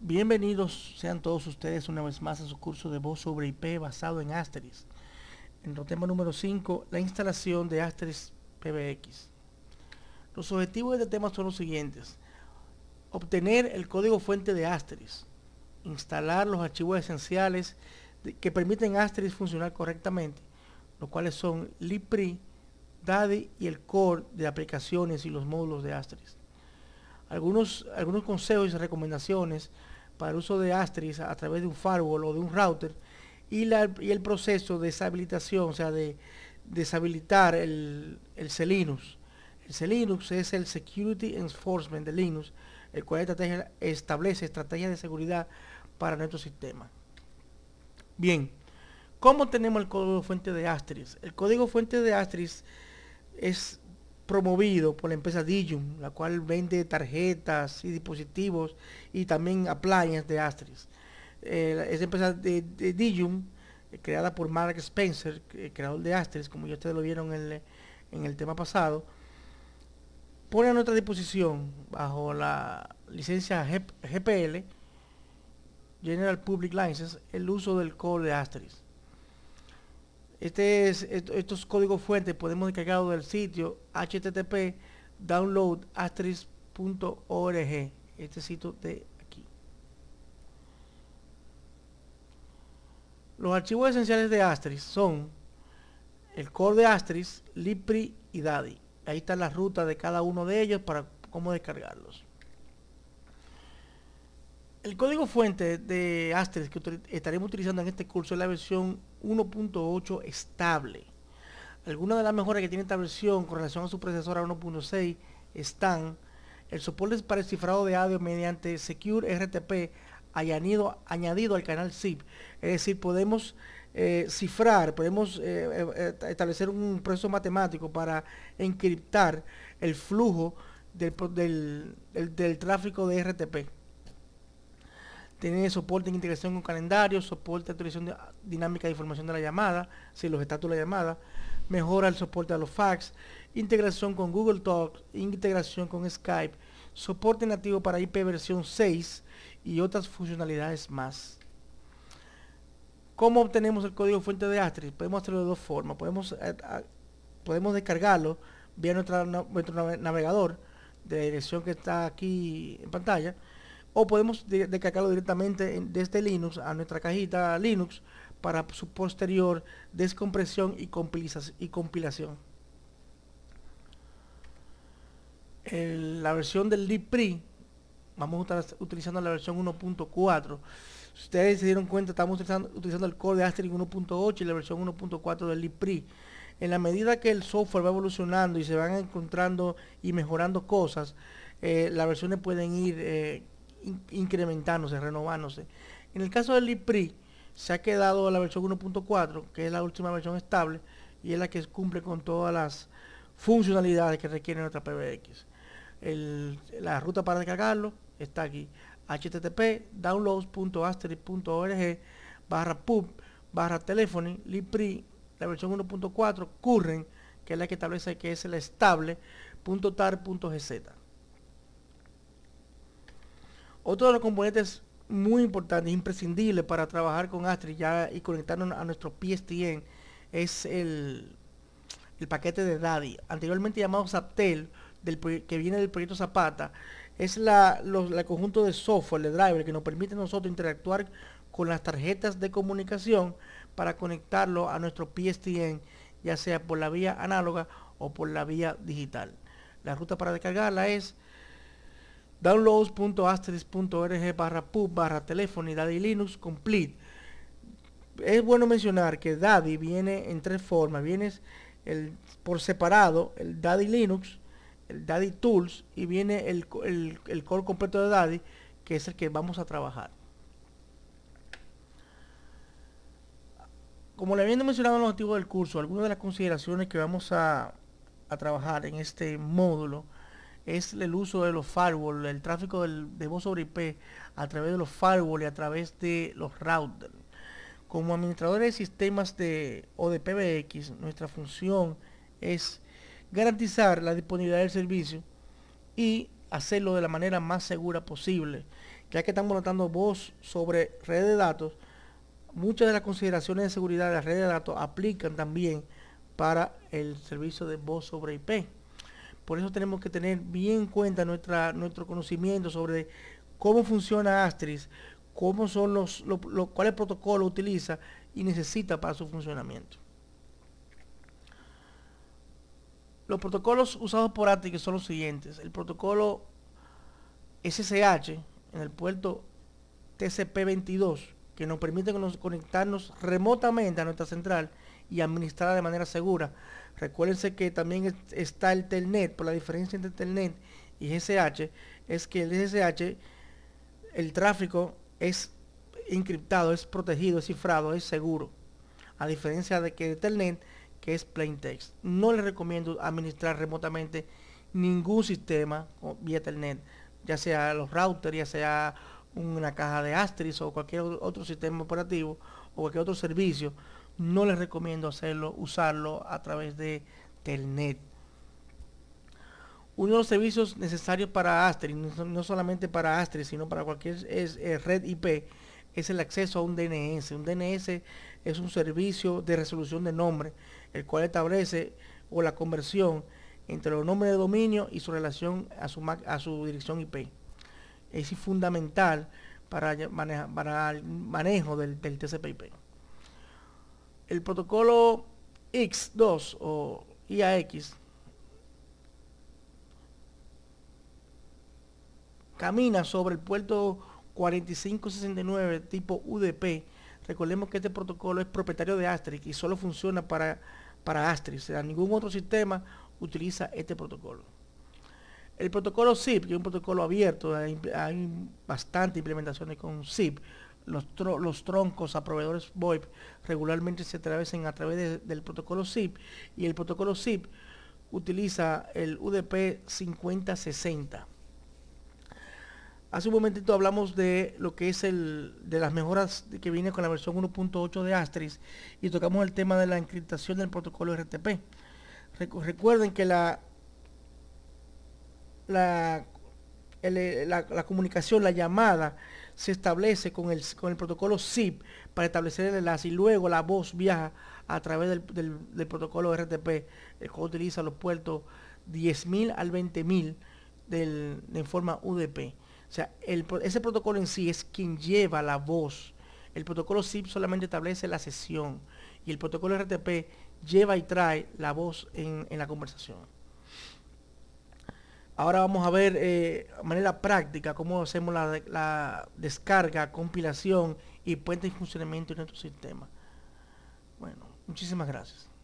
Bienvenidos sean todos ustedes una vez más a su curso de voz sobre IP basado en Asterisk. En el tema número 5, la instalación de Asterisk PBX. Los objetivos de este tema son los siguientes. Obtener el código fuente de Asterisk. Instalar los archivos esenciales que permiten Asterisk funcionar correctamente, los cuales son LibPRI, DADI y el core de aplicaciones y los módulos de Asterisk algunos, algunos consejos y recomendaciones para el uso de Astris a través de un firewall o de un router y, el proceso de deshabilitación, o sea, de deshabilitar el, el Linux. El Linux es el Security Enforcement de Linux, el cual establece estrategias de seguridad para nuestro sistema. Bien, ¿cómo tenemos el código fuente de Astris? El código fuente de Astris es promovido por la empresa Digium, la cual vende tarjetas y dispositivos y también appliances de Astris. Eh, esa empresa de, Digium, eh, creada por Mark Spencer, eh, creador de Astris, como ya ustedes lo vieron en el, tema pasado, pone a nuestra disposición, bajo la licencia GPL, General Public License, el uso del core de Astris este es, estos códigos fuentes podemos descargar del sitio http download astrisorg este sitio de aquí. Los archivos esenciales de Asterisk son el core de Asterisk, Lipri y Daddy. Ahí está la ruta de cada uno de ellos para cómo descargarlos. El código fuente de Asterisk que estaremos utilizando en este curso es la versión 1.8 estable. Algunas de las mejoras que tiene esta versión con relación a su predecesora 1.6 están el soporte para el cifrado de audio mediante Secure RTP añadido, añadido al canal SIP. Es decir, podemos eh, cifrar, podemos eh, eh, establecer un proceso matemático para encriptar el flujo del tráfico de RTP. Tiene soporte en integración con calendario, soporte de actualización dinámica de información de la llamada, si los estatus de la llamada, mejora el soporte a los fax, integración con Google Talk, integración con Skype, soporte nativo para IP versión 6 y otras funcionalidades más. ¿Cómo obtenemos el código fuente de Astrid? Podemos hacerlo de dos formas. Podemos, eh, podemos descargarlo vía nuestro navegador de dirección que está aquí en pantalla o podemos descargarlo directamente desde Linux a nuestra cajita Linux para su posterior descompresión y, y compilación. la versión del Libre vamos a estar utilizando la versión 1.4. ustedes se dieron cuenta, estamos utilizando, el core de Asterisk 1.8 y la versión 1.4 del Libre En la medida que el software va evolucionando y se van encontrando y mejorando cosas, eh, las versiones pueden ir eh, incrementándose, renovándose. En el caso del IPRI, se ha quedado la versión 1.4, que es la última versión estable y es la que cumple con todas las funcionalidades que requiere nuestra PBX. El, la ruta para descargarlo está aquí, http downloads.asterisk.org barra pub barra telephony lipri la versión 1.4 current que es la que establece que es el estable estable.tar.gz otro de los componentes muy importantes, imprescindibles para trabajar con Astrid ya y conectarnos a nuestro PSTN es el, paquete de Daddy, anteriormente llamado Zaptel, que viene del proyecto Zapata. Es la, el conjunto de software, de driver, que nos permite a nosotros interactuar con las tarjetas de comunicación para conectarlo a nuestro PSTN, ya sea por la vía análoga o por la vía digital. La ruta para descargarla es downloads.asterisk.org barra pub barra teléfono y Daddy Linux Complete. Es bueno mencionar que Daddy viene en tres formas. Viene el, por separado el Daddy Linux, el Daddy Tools y viene el, el, core completo de Daddy, que es el que vamos a trabajar. Como le habiendo mencionado en los activos del curso, algunas de las consideraciones que vamos a, a trabajar en este módulo es el uso de los firewalls, el tráfico de voz sobre IP a través de los firewalls y a través de los routers. Como administradores de sistemas de, o de PBX, nuestra función es garantizar la disponibilidad del servicio y hacerlo de la manera más segura posible. Ya que estamos tratando voz sobre red de datos, muchas de las consideraciones de seguridad de la red de datos aplican también para el servicio de voz sobre IP. Por eso tenemos que tener bien en cuenta nuestra, nuestro conocimiento sobre cómo funciona Astris, cómo son los, cuál protocolo utiliza y necesita para su funcionamiento. Los protocolos usados por Astris son los siguientes. El protocolo SSH en el puerto TCP22 que nos permite conectarnos remotamente a nuestra central y administrada de manera segura. Recuérdense que también está el Telnet, por la diferencia entre Telnet y SSH, es que el SSH, el tráfico es encriptado, es protegido, es cifrado, es seguro. A diferencia de que el Telnet, que es plain text. No les recomiendo administrar remotamente ningún sistema vía Telnet, ya sea los routers, ya sea una caja de Asterisk o cualquier otro sistema operativo o cualquier otro servicio no les recomiendo hacerlo, usarlo a través de Telnet. Uno de los servicios necesarios para Astri, no solamente para astri sino para cualquier es, red IP, es el acceso a un DNS. Un DNS es un servicio de resolución de nombre, el cual establece o la conversión entre los nombres de dominio y su relación a su, a su dirección IP. Es fundamental para, para el manejo del, del TCP/IP el protocolo X2 o IAX camina sobre el puerto 4569 tipo UDP. Recordemos que este protocolo es propietario de Asterix y solo funciona para, para O sea, ningún otro sistema utiliza este protocolo. El protocolo SIP, que es un protocolo abierto, hay, hay bastantes implementaciones con SIP los, troncos a proveedores VoIP regularmente se atraviesan a través del protocolo SIP y el protocolo SIP utiliza el UDP 5060. Hace un momentito hablamos de lo que es el de las mejoras que viene con la versión 1.8 de Astris y tocamos el tema de la encriptación del protocolo RTP. Recuerden que la la, comunicación, la llamada se establece con el, con el protocolo SIP para establecer el enlace y luego la voz viaja a través del, protocolo RTP, el utiliza los puertos 10.000 al 20.000 del, de forma UDP. O sea, ese protocolo en sí es quien lleva la voz. El protocolo SIP solamente establece la sesión y el protocolo RTP lleva y trae la voz en la conversación. Ahora vamos a ver eh, de manera práctica cómo hacemos la, descarga, compilación y puente en funcionamiento de nuestro sistema. Bueno, muchísimas gracias.